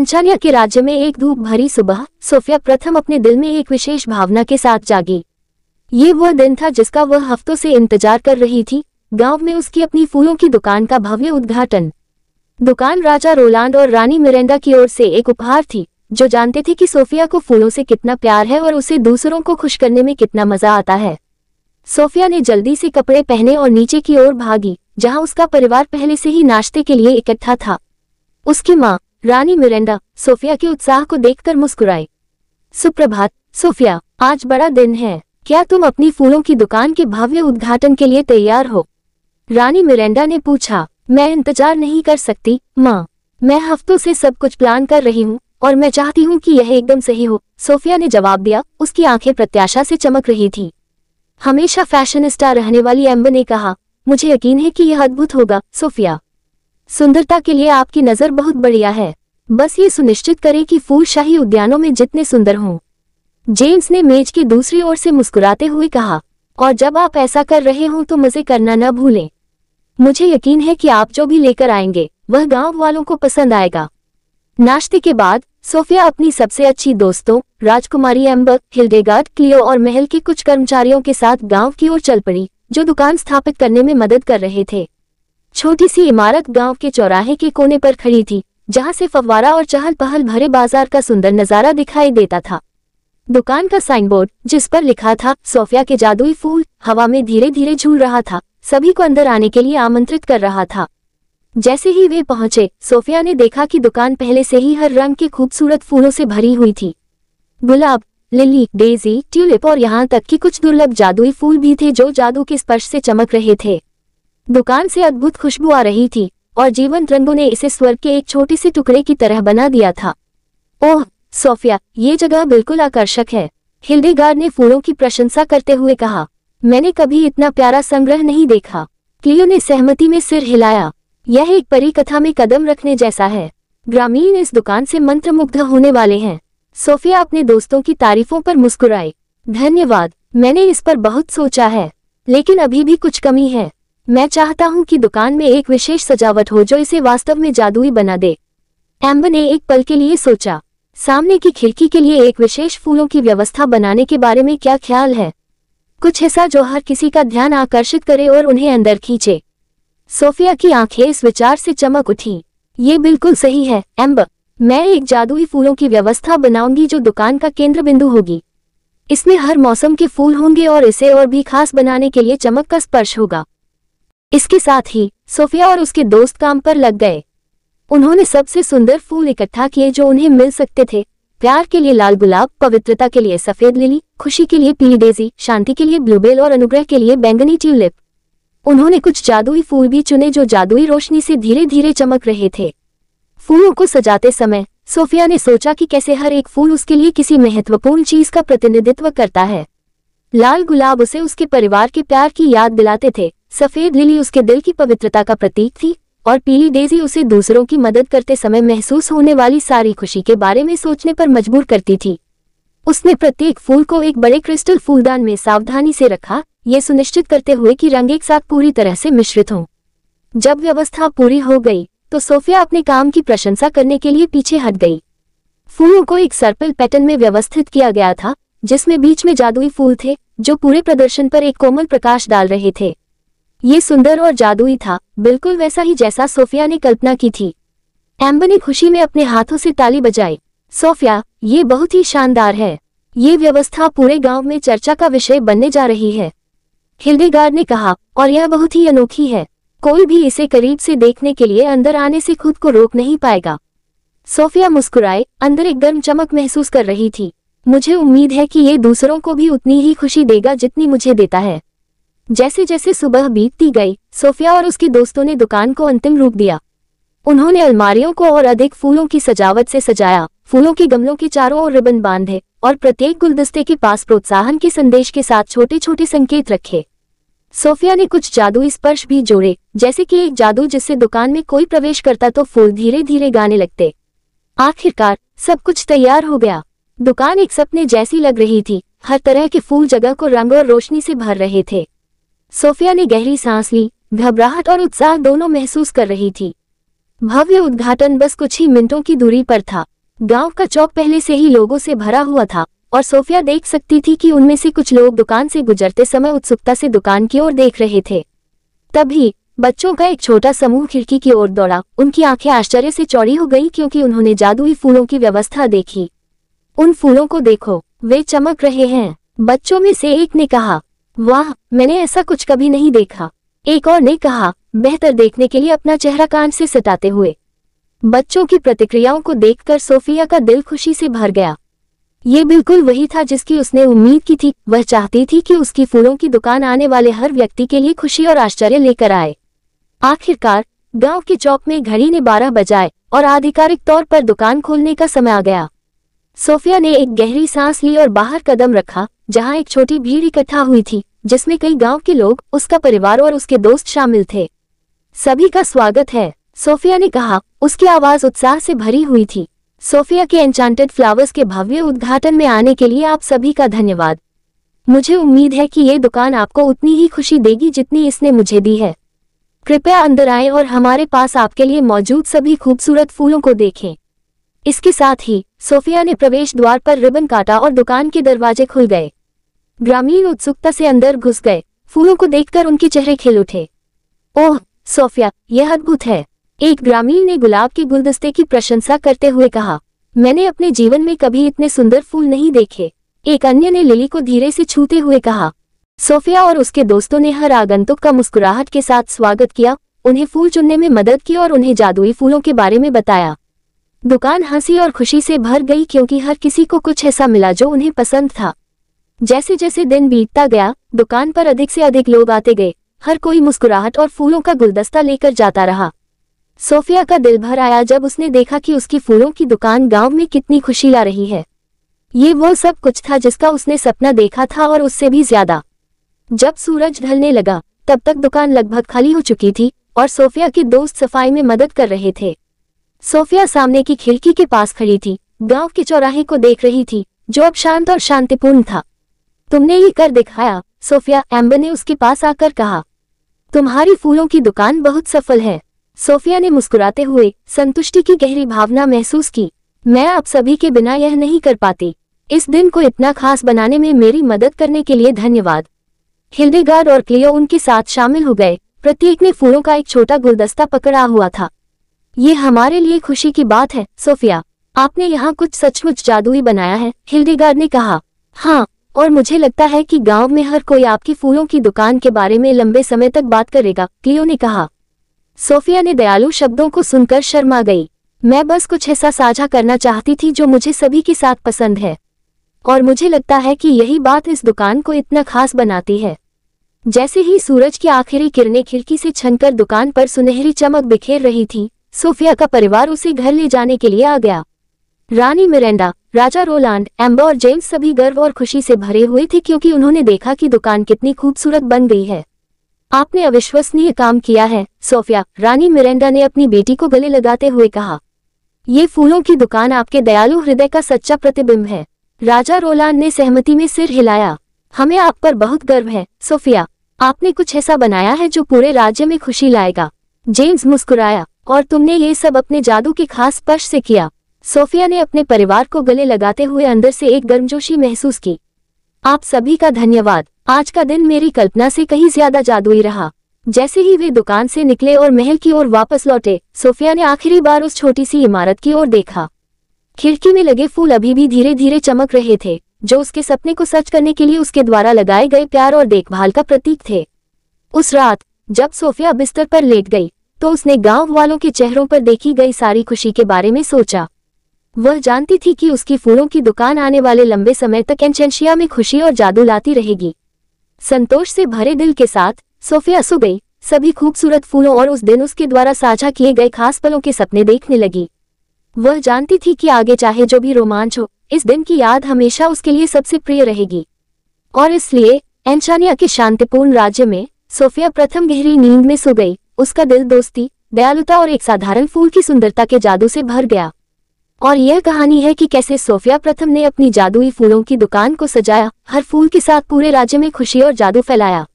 मैंचानिया के राज्य में एक धूप भरी सुबह सोफिया प्रथम अपने दिल में एक विशेष भावना के साथ जागी ये वह दिन था जिसका वह हफ्तों से इंतजार कर रही थी गांव में उसकी अपनी फूलों की दुकान का भव्य उद्घाटन दुकान राजा रोलांड और रानी मिरेंडा की ओर से एक उपहार थी जो जानते थे कि सोफिया को फूलों से कितना प्यार है और उसे दूसरों को खुश करने में कितना मजा आता है सोफिया ने जल्दी से कपड़े पहने और नीचे की ओर भागी जहां उसका परिवार पहले से ही नाश्ते के लिए इकट्ठा था उसकी माँ रानी मिरेंडा सोफिया के उत्साह को देखकर मुस्कुराई सुप्रभात सोफिया आज बड़ा दिन है क्या तुम अपनी फूलों की दुकान के भव्य उद्घाटन के लिए तैयार हो रानी मिरेंडा ने पूछा मैं इंतजार नहीं कर सकती माँ मैं हफ्तों से सब कुछ प्लान कर रही हूँ और मैं चाहती हूँ कि यह एकदम सही हो सोफिया ने जवाब दिया उसकी आंखें प्रत्याशा से चमक रही थी हमेशा फैशनिस्टा रहने वाली एम्ब ने कहा मुझे यकीन है कि यह अद्भुत होगा सोफिया सुंदरता के लिए आपकी नज़र बहुत बढ़िया है बस ये सुनिश्चित करें कि फूल शाही उद्यानों में जितने सुंदर हों जेम्स ने मेज की दूसरी ओर से मुस्कुराते हुए कहा और जब आप ऐसा कर रहे हों तो मज़े करना न भूलें मुझे यकीन है कि आप जो भी लेकर आएंगे वह गांव वालों को पसंद आएगा नाश्ते के बाद सोफिया अपनी सबसे अच्छी दोस्तों राजकुमारी एम्बर हिल्डेगार्ड क्लियो और महल के कुछ कर्मचारियों के साथ गांव की ओर चल पड़ी जो दुकान स्थापित करने में मदद कर रहे थे छोटी सी इमारत गांव के चौराहे के कोने पर खड़ी थी जहां से फव्वारा और चहल पहल भरे बाजार का सुंदर नजारा दिखाई देता था दुकान का साइनबोर्ड जिस पर लिखा था सोफिया के जादुई फूल हवा में धीरे धीरे झूल रहा था सभी को अंदर आने के लिए आमंत्रित कर रहा था जैसे ही वे पहुंचे सोफिया ने देखा कि दुकान पहले से ही हर रंग के खूबसूरत फूलों से भरी हुई थी गुलाब लिली डेजी ट्यूलिप और यहाँ तक कि कुछ दुर्लभ जादुई फूल भी थे जो जादू के स्पर्श से चमक रहे थे दुकान से अद्भुत खुशबू आ रही थी और जीवंत रंगों ने इसे स्वर्ग के एक छोटे से टुकड़े की तरह बना दिया था ओह सोफिया ये जगह बिल्कुल आकर्षक है हिल्डेगार्ड ने फूलों की प्रशंसा करते हुए कहा मैंने कभी इतना प्यारा संग्रह नहीं देखा क्लियो ने सहमति में सिर हिलाया यह एक परी कथा में कदम रखने जैसा है ग्रामीण इस दुकान से मंत्रमुग्ध होने वाले हैं सोफिया अपने दोस्तों की तारीफों पर मुस्कुराई धन्यवाद मैंने इस पर बहुत सोचा है लेकिन अभी भी कुछ कमी है मैं चाहता हूं कि दुकान में एक विशेष सजावट हो जो इसे वास्तव में जादुई बना दे एम्ब ने एक पल के लिए सोचा सामने की खिड़की के लिए एक विशेष फूलों की व्यवस्था बनाने के बारे में क्या ख्याल है कुछ हिस्सा जो हर किसी का ध्यान आकर्षित करे और उन्हें अंदर खींचे सोफिया की आंखें इस विचार से चमक उठी ये बिल्कुल सही है एम्ब मैं एक जादुई फूलों की व्यवस्था बनाऊंगी जो दुकान का केंद्र बिंदु होगी इसमें हर मौसम के फूल होंगे और इसे और भी खास बनाने के लिए चमक का स्पर्श होगा इसके साथ ही सोफिया और उसके दोस्त काम पर लग गए उन्होंने सबसे सुंदर फूल इकट्ठा किए जो उन्हें मिल सकते थे प्यार के लिए लाल गुलाब पवित्रता के लिए सफेद लिली खुशी के लिए पीली डेजी शांति के लिए ब्लूबेल और अनुग्रह के लिए बैंगनी ट्यूलिप उन्होंने कुछ जादुई फूल भी चुने जो जादुई रोशनी से धीरे धीरे चमक रहे थे फूलों को सजाते समय सोफिया ने सोचा कि कैसे हर एक फूल उसके लिए किसी महत्वपूर्ण चीज का प्रतिनिधित्व करता है लाल गुलाब उसे उसके परिवार के प्यार की याद दिलाते थे सफेद लिली उसके दिल की पवित्रता का प्रतीक थी और पीली डेजी उसे दूसरों की मदद करते समय महसूस होने वाली सारी खुशी के बारे में सोचने पर मजबूर करती थी उसने प्रत्येक फूल को एक बड़े क्रिस्टल फूलदान में सावधानी से रखा ये सुनिश्चित करते हुए कि रंग एक साथ पूरी तरह से मिश्रित हों जब व्यवस्था पूरी हो गई तो सोफिया अपने काम की प्रशंसा करने के लिए पीछे हट गई फूलों को एक सर्पल पैटर्न में व्यवस्थित किया गया था जिसमें बीच में जादुई फूल थे जो पूरे प्रदर्शन पर एक कोमल प्रकाश डाल रहे थे ये सुंदर और जादुई था बिल्कुल वैसा ही जैसा सोफिया ने कल्पना की थी एम्बर ने खुशी में अपने हाथों से ताली बजाई सोफिया ये बहुत ही शानदार है ये व्यवस्था पूरे गांव में चर्चा का विषय बनने जा रही है हिल्डेगार्ड ने कहा और यह बहुत ही अनोखी है कोई भी इसे करीब से देखने के लिए अंदर आने से खुद को रोक नहीं पाएगा सोफिया मुस्कुराए अंदर एक गर्म चमक महसूस कर रही थी मुझे उम्मीद है कि ये दूसरों को भी उतनी ही खुशी देगा जितनी मुझे देता है जैसे जैसे सुबह बीतती गई सोफिया और उसके दोस्तों ने दुकान को अंतिम रूप दिया उन्होंने अलमारियों को और अधिक फूलों की सजावट से सजाया फूलों के गमलों के चारों ओर रिबन बांधे और प्रत्येक गुलदस्ते के पास प्रोत्साहन के संदेश के साथ छोटे छोटे संकेत रखे सोफिया ने कुछ जादुई स्पर्श भी जोड़े जैसे कि एक जादू जिससे दुकान में कोई प्रवेश करता तो फूल धीरे धीरे गाने लगते आखिरकार सब कुछ तैयार हो गया दुकान एक सपने जैसी लग रही थी हर तरह के फूल जगह को रंग और रोशनी से भर रहे थे सोफिया ने गहरी सांस ली घबराहट और उत्साह दोनों महसूस कर रही थी भव्य उद्घाटन बस कुछ ही मिनटों की दूरी पर था गांव का चौक पहले से ही लोगों से भरा हुआ था और सोफिया देख सकती थी कि उनमें से कुछ लोग दुकान से गुजरते समय उत्सुकता से दुकान की ओर देख रहे थे तभी बच्चों का एक छोटा समूह खिड़की की ओर दौड़ा उनकी आंखें आश्चर्य से चौड़ी हो गई क्योंकि उन्होंने जादुई फूलों की व्यवस्था देखी उन फूलों को देखो वे चमक रहे हैं बच्चों में से एक ने कहा वाह मैंने ऐसा कुछ कभी नहीं देखा एक और ने कहा बेहतर देखने के लिए अपना चेहरा कान से सटाते हुए बच्चों की प्रतिक्रियाओं को देखकर सोफिया का दिल खुशी से भर गया ये बिल्कुल वही था जिसकी उसने उम्मीद की थी वह चाहती थी कि उसकी फूलों की दुकान आने वाले हर व्यक्ति के लिए खुशी और आश्चर्य लेकर आए आखिरकार गांव के चौक में घड़ी ने बारह बजाए और आधिकारिक तौर पर दुकान खोलने का समय आ गया सोफिया ने एक गहरी सांस ली और बाहर कदम रखा जहां एक छोटी भीड़ इकट्ठा हुई थी जिसमें कई गांव के लोग उसका परिवार और उसके दोस्त शामिल थे सभी का स्वागत है सोफिया ने कहा उसकी आवाज उत्साह से भरी हुई थी सोफिया के एंचांटेड फ्लावर्स के भव्य उद्घाटन में आने के लिए आप सभी का धन्यवाद मुझे उम्मीद है कि ये दुकान आपको उतनी ही खुशी देगी जितनी इसने मुझे दी है कृपया अंदर आए और हमारे पास आपके लिए मौजूद सभी खूबसूरत फूलों को देखें इसके साथ ही सोफिया ने प्रवेश द्वार पर रिबन काटा और दुकान के दरवाजे खुल गए ग्रामीण उत्सुकता से अंदर घुस गए फूलों को देखकर उनके चेहरे खिल उठे ओह सोफिया यह अद्भुत है एक ग्रामीण ने गुलाब के गुलदस्ते की प्रशंसा करते हुए कहा मैंने अपने जीवन में कभी इतने सुंदर फूल नहीं देखे एक अन्य ने लिली को धीरे से छूते हुए कहा सोफिया और उसके दोस्तों ने हर आगंतुक का मुस्कुराहट के साथ स्वागत किया उन्हें फूल चुनने में मदद की और उन्हें जादुई फूलों के बारे में बताया दुकान हंसी और खुशी से भर गई क्योंकि हर किसी को कुछ ऐसा मिला जो उन्हें पसंद था जैसे जैसे दिन बीतता गया दुकान पर अधिक से अधिक लोग आते गए हर कोई मुस्कुराहट और फूलों का गुलदस्ता लेकर जाता रहा सोफिया का दिल भर आया जब उसने देखा कि उसकी फूलों की दुकान गांव में कितनी खुशी ला रही है ये वो सब कुछ था जिसका उसने सपना देखा था और उससे भी ज्यादा जब सूरज ढलने लगा तब तक दुकान लगभग खाली हो चुकी थी और सोफिया के दोस्त सफाई में मदद कर रहे थे सोफिया सामने की खिड़की के पास खड़ी थी गांव के चौराहे को देख रही थी जो अब शांत और शांतिपूर्ण था तुमने ये कर दिखाया सोफिया एम्बर ने उसके पास आकर कहा तुम्हारी फूलों की दुकान बहुत सफल है सोफिया ने मुस्कुराते हुए संतुष्टि की गहरी भावना महसूस की मैं आप सभी के बिना यह नहीं कर पाती इस दिन को इतना खास बनाने में मेरी मदद करने के लिए धन्यवाद हिल्डेगार्ड और क्लियो उनके साथ शामिल हो गए प्रत्येक ने फूलों का एक छोटा गुलदस्ता पकड़ा हुआ था ये हमारे लिए खुशी की बात है सोफिया आपने यहाँ कुछ सचमुच जादुई बनाया है हिल्डेगार्ड ने कहा हाँ और मुझे लगता है कि गांव में हर कोई आपकी फूलों की दुकान के बारे में लंबे समय तक बात करेगा क्लियो ने कहा सोफिया ने दयालु शब्दों को सुनकर शर्मा गई मैं बस कुछ ऐसा साझा करना चाहती थी जो मुझे सभी के साथ पसंद है और मुझे लगता है कि यही बात इस दुकान को इतना खास बनाती है जैसे ही सूरज की आखिरी किरणें खिड़की से छनकर दुकान पर सुनहरी चमक बिखेर रही थी सोफिया का परिवार उसे घर ले जाने के लिए आ गया रानी मिरेंडा राजा रोलांड एम्बो और जेम्स सभी गर्व और खुशी से भरे हुए थे क्योंकि उन्होंने देखा कि दुकान कितनी खूबसूरत बन गई है आपने अविश्वसनीय काम किया है सोफिया रानी मिरेंडा ने अपनी बेटी को गले लगाते हुए कहा ये फूलों की दुकान आपके दयालु हृदय का सच्चा प्रतिबिंब है राजा रोलांड ने सहमति में सिर हिलाया हमें आप पर बहुत गर्व है सोफिया आपने कुछ ऐसा बनाया है जो पूरे राज्य में खुशी लाएगा जेम्स मुस्कुराया और तुमने ये सब अपने जादू के खास स्पर्श से किया सोफिया ने अपने परिवार को गले लगाते हुए अंदर से एक गर्मजोशी महसूस की आप सभी का धन्यवाद आज का दिन मेरी कल्पना से कहीं ज्यादा जादुई रहा जैसे ही वे दुकान से निकले और महल की ओर वापस लौटे सोफिया ने आखिरी बार उस छोटी सी इमारत की ओर देखा खिड़की में लगे फूल अभी भी धीरे धीरे चमक रहे थे जो उसके सपने को सच करने के लिए उसके द्वारा लगाए गए प्यार और देखभाल का प्रतीक थे उस रात जब सोफिया बिस्तर पर लेट गई तो उसने गांव वालों के चेहरों पर देखी गई सारी खुशी के बारे में सोचा वह जानती थी कि उसकी फूलों की दुकान आने वाले लंबे समय तक एंचेंशिया में खुशी और जादू लाती रहेगी संतोष से भरे दिल के साथ सोफिया सो गई सभी खूबसूरत फूलों और उस दिन उसके द्वारा साझा किए गए खास पलों के सपने देखने लगी वह जानती थी कि आगे चाहे जो भी रोमांच हो इस दिन की याद हमेशा उसके लिए सबसे प्रिय रहेगी और इसलिए एंशानिया के शांतिपूर्ण राज्य में सोफिया प्रथम गहरी नींद में सो गई उसका दिल दोस्ती दयालुता और एक साधारण फूल की सुंदरता के जादू से भर गया और यह कहानी है कि कैसे सोफिया प्रथम ने अपनी जादुई फूलों की दुकान को सजाया हर फूल के साथ पूरे राज्य में खुशी और जादू फैलाया